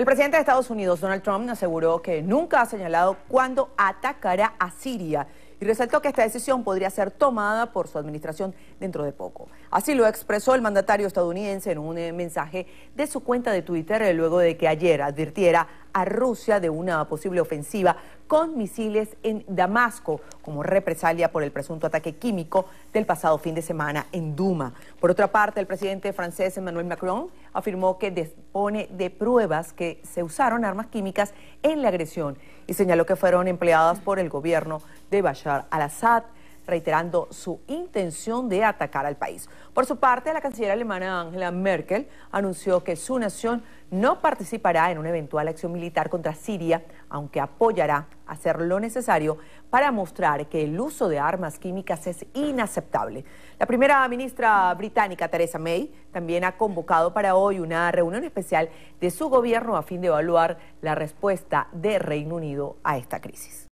El presidente de Estados Unidos, Donald Trump, aseguró que nunca ha señalado cuándo atacará a Siria y resaltó que esta decisión podría ser tomada por su administración dentro de poco. Así lo expresó el mandatario estadounidense en un eh, mensaje de su cuenta de Twitter eh, luego de que ayer advirtiera Rusia de una posible ofensiva con misiles en Damasco como represalia por el presunto ataque químico del pasado fin de semana en Duma. Por otra parte, el presidente francés Emmanuel Macron afirmó que dispone de pruebas que se usaron armas químicas en la agresión y señaló que fueron empleadas por el gobierno de Bashar al-Assad, reiterando su intención de atacar al país. Por su parte, la canciller alemana Angela Merkel anunció que su nación no participará en una eventual acción militar contra Siria, aunque apoyará hacer lo necesario para mostrar que el uso de armas químicas es inaceptable. La primera ministra británica, Theresa May, también ha convocado para hoy una reunión especial de su gobierno a fin de evaluar la respuesta de Reino Unido a esta crisis.